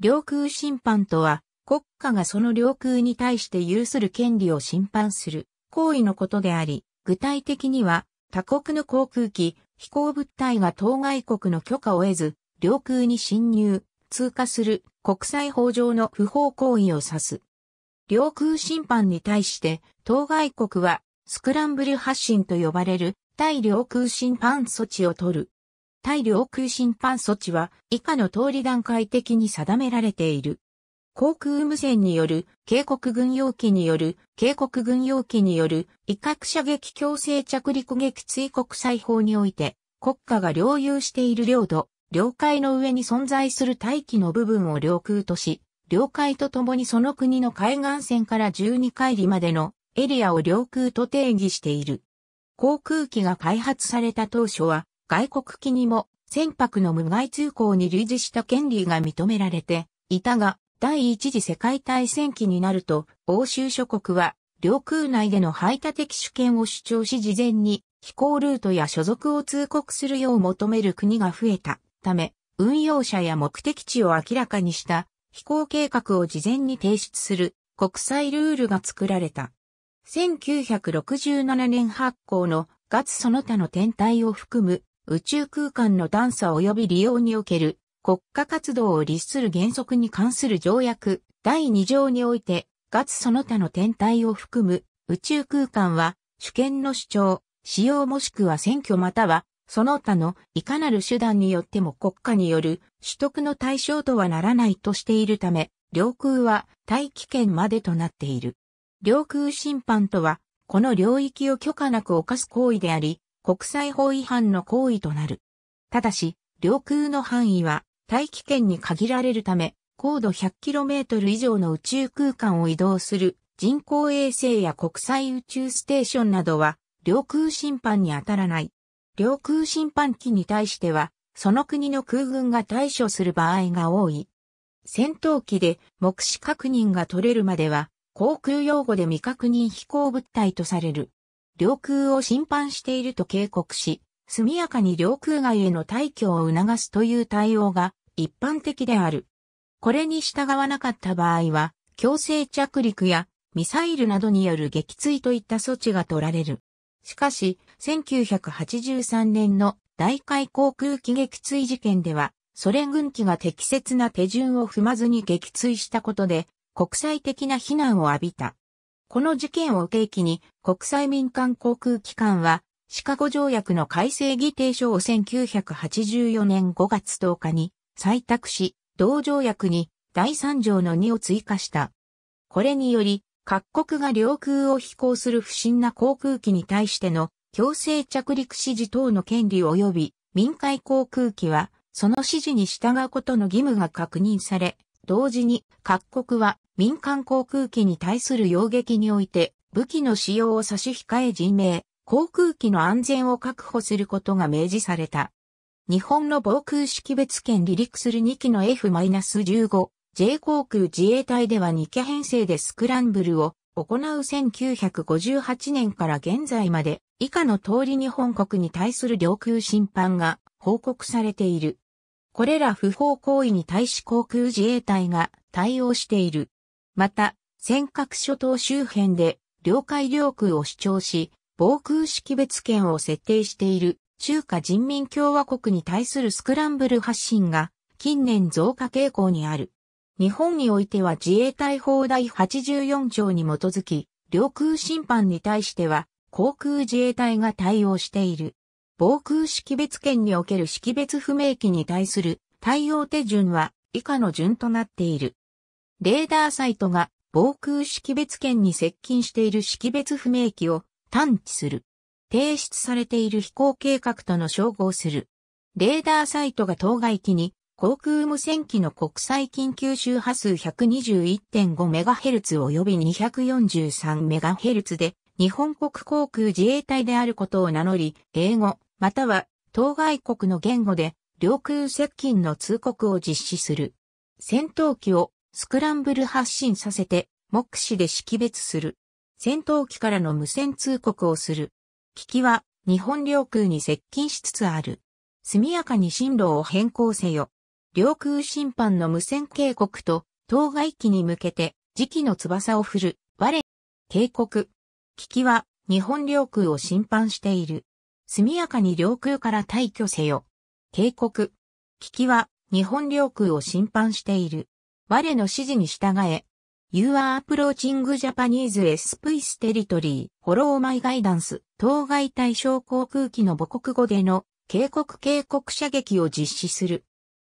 領空侵犯とは、国家がその領空に対して有する権利を侵犯する行為のことであり、具体的には、他国の航空機、飛行物体が当該国の許可を得ず、領空に侵入、通過する国際法上の不法行為を指す。領空侵犯に対して、当該国はスクランブル発進と呼ばれる対領空侵犯措置を取る。対領空侵犯措置は以下の通り段階的に定められている。航空無線による、警告軍用機による、警告軍用機による、威嚇射撃強制着陸撃墜国際法において、国家が領有している領土、領海の上に存在する大気の部分を領空とし、領海とともにその国の海岸線から12海里までのエリアを領空と定義している。航空機が開発された当初は、外国機にも船舶の無害通行に類似した権利が認められていたが、第一次世界大戦期になると、欧州諸国は、領空内での排他的主権を主張し事前に飛行ルートや所属を通告するよう求める国が増えたため、運用者や目的地を明らかにした飛行計画を事前に提出する国際ルールが作られた。1967年発行のガツその他の天体を含む宇宙空間の探査及び利用における国家活動を律する原則に関する条約第2条において、つその他の天体を含む宇宙空間は主権の主張、使用もしくは選挙またはその他のいかなる手段によっても国家による取得の対象とはならないとしているため、領空は大気圏までとなっている。領空侵犯とは、この領域を許可なく犯す行為であり、国際法違反の行為となる。ただし、領空の範囲は大気圏に限られるため、高度 100km 以上の宇宙空間を移動する人工衛星や国際宇宙ステーションなどは領空侵犯に当たらない。領空侵犯機に対しては、その国の空軍が対処する場合が多い。戦闘機で目視確認が取れるまでは、航空用語で未確認飛行物体とされる。領空を侵犯していると警告し、速やかに領空外への退去を促すという対応が一般的である。これに従わなかった場合は、強制着陸やミサイルなどによる撃墜といった措置が取られる。しかし、1983年の大海航空機撃墜事件では、ソ連軍機が適切な手順を踏まずに撃墜したことで、国際的な非難を浴びた。この事件を契機に国際民間航空機関はシカゴ条約の改正議定書を1984年5月10日に採択し、同条約に第3条の2を追加した。これにより、各国が領空を飛行する不審な航空機に対しての強制着陸指示等の権利及び民間航空機はその指示に従うことの義務が確認され、同時に各国は民間航空機に対する要撃において武器の使用を差し控え人命、航空機の安全を確保することが明示された。日本の防空識別圏離陸する2機の F-15、J 航空自衛隊では2機編成でスクランブルを行う1958年から現在まで以下の通り日本国に対する領空侵犯が報告されている。これら不法行為に対し航空自衛隊が対応している。また、尖閣諸島周辺で領海領空を主張し、防空識別圏を設定している中華人民共和国に対するスクランブル発信が近年増加傾向にある。日本においては自衛隊法第84条に基づき、領空侵犯に対しては航空自衛隊が対応している。防空識別圏における識別不明機に対する対応手順は以下の順となっている。レーダーサイトが防空識別圏に接近している識別不明機を探知する。提出されている飛行計画との照合する。レーダーサイトが当該機に航空無線機の国際緊急周波数 121.5MHz 及び 243MHz で日本国航空自衛隊であることを名乗り、英語、または当該国の言語で領空接近の通告を実施する。戦闘機をスクランブル発進させて目視で識別する。戦闘機からの無線通告をする。機器は日本領空に接近しつつある。速やかに進路を変更せよ。領空侵犯の無線警告と当該機に向けて時期の翼を振る。我、警告。機器は日本領空を侵犯している。速やかに領空から退去せよ。警告。危機は日本領空を侵犯している。我の指示に従え。You are approaching Japanese s r ステリトリー、Follow my guidance、当該対象航空機の母国語での警告警告射撃を実施する。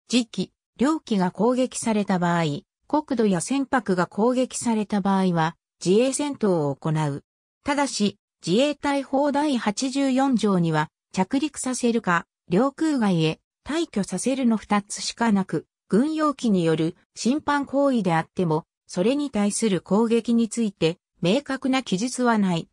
時期、領機が攻撃された場合、国土や船舶が攻撃された場合は、自衛戦闘を行う。ただし、自衛隊法第84条には、着陸させるか、領空外へ退去させるの二つしかなく、軍用機による侵犯行為であっても、それに対する攻撃について、明確な記述はない。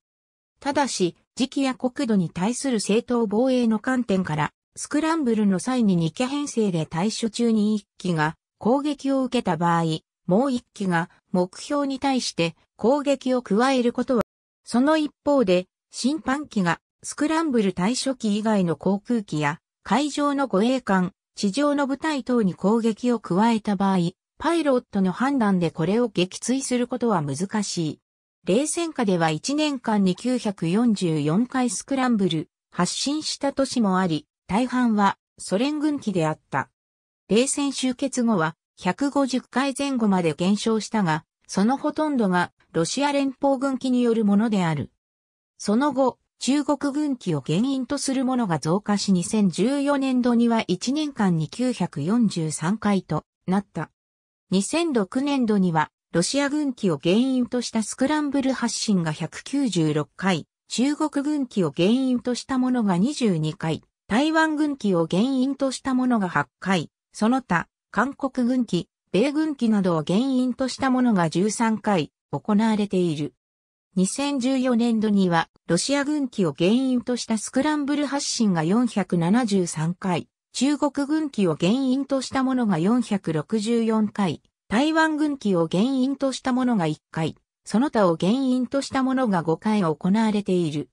ただし、時期や国土に対する正当防衛の観点から、スクランブルの際に2機編成で対処中に1機が攻撃を受けた場合、もう1機が目標に対して攻撃を加えることはその一方で、審判機がスクランブル対処機以外の航空機や海上の護衛艦、地上の部隊等に攻撃を加えた場合、パイロットの判断でこれを撃墜することは難しい。冷戦下では1年間に944回スクランブル発進した年もあり、大半はソ連軍機であった。冷戦終結後は150回前後まで減少したが、そのほとんどがロシア連邦軍機によるものである。その後、中国軍機を原因とするものが増加し2014年度には1年間に943回となった。2006年度にはロシア軍機を原因としたスクランブル発進が196回、中国軍機を原因としたものが22回、台湾軍機を原因としたものが8回、その他、韓国軍機、米軍機などを原因としたものが13回、行われている。2014年度には、ロシア軍機を原因としたスクランブル発進が473回、中国軍機を原因としたものが464回、台湾軍機を原因としたものが1回、その他を原因としたものが5回行われている。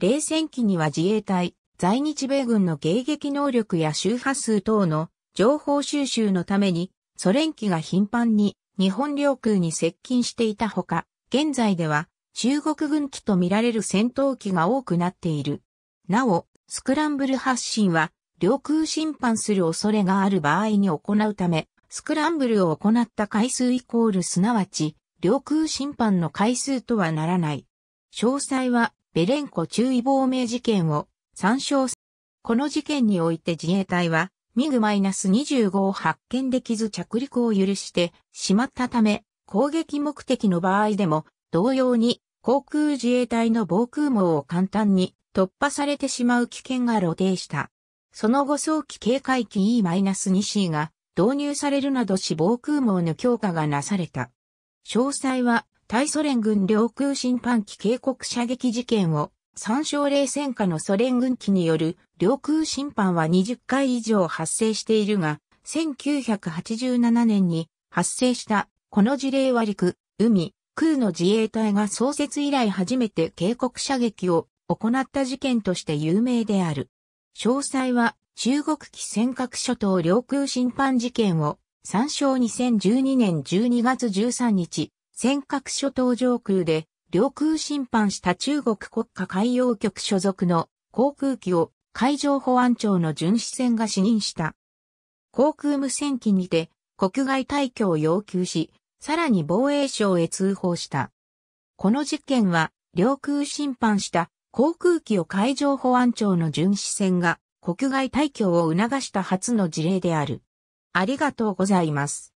冷戦期には自衛隊、在日米軍の迎撃能力や周波数等の情報収集のために、ソ連機が頻繁に日本領空に接近していたほか、現在では中国軍機とみられる戦闘機が多くなっている。なお、スクランブル発進は領空侵犯する恐れがある場合に行うため、スクランブルを行った回数イコールすなわち、領空侵犯の回数とはならない。詳細は、ベレンコ注意亡命事件を参照この事件において自衛隊は、ミグ -25 を発見できず着陸を許してしまったため、攻撃目的の場合でも、同様に航空自衛隊の防空網を簡単に突破されてしまう危険が露呈した。その後早期警戒機 E-2C が導入されるなどし防空網の強化がなされた。詳細は対ソ連軍領空侵犯機警告射撃事件を三照冷戦下のソ連軍機による領空侵犯は20回以上発生しているが、1987年に発生したこの事例は陸、海、空の自衛隊が創設以来初めて警告射撃を行った事件として有名である。詳細は中国機尖閣諸島領空侵犯事件を参照2012年12月13日、尖閣諸島上空で領空侵犯した中国国家海洋局所属の航空機を海上保安庁の巡視船が視認した。航空無線機にて国外退去を要求し、さらに防衛省へ通報した。この事件は領空侵犯した航空機を海上保安庁の巡視船が国外退去を促した初の事例である。ありがとうございます。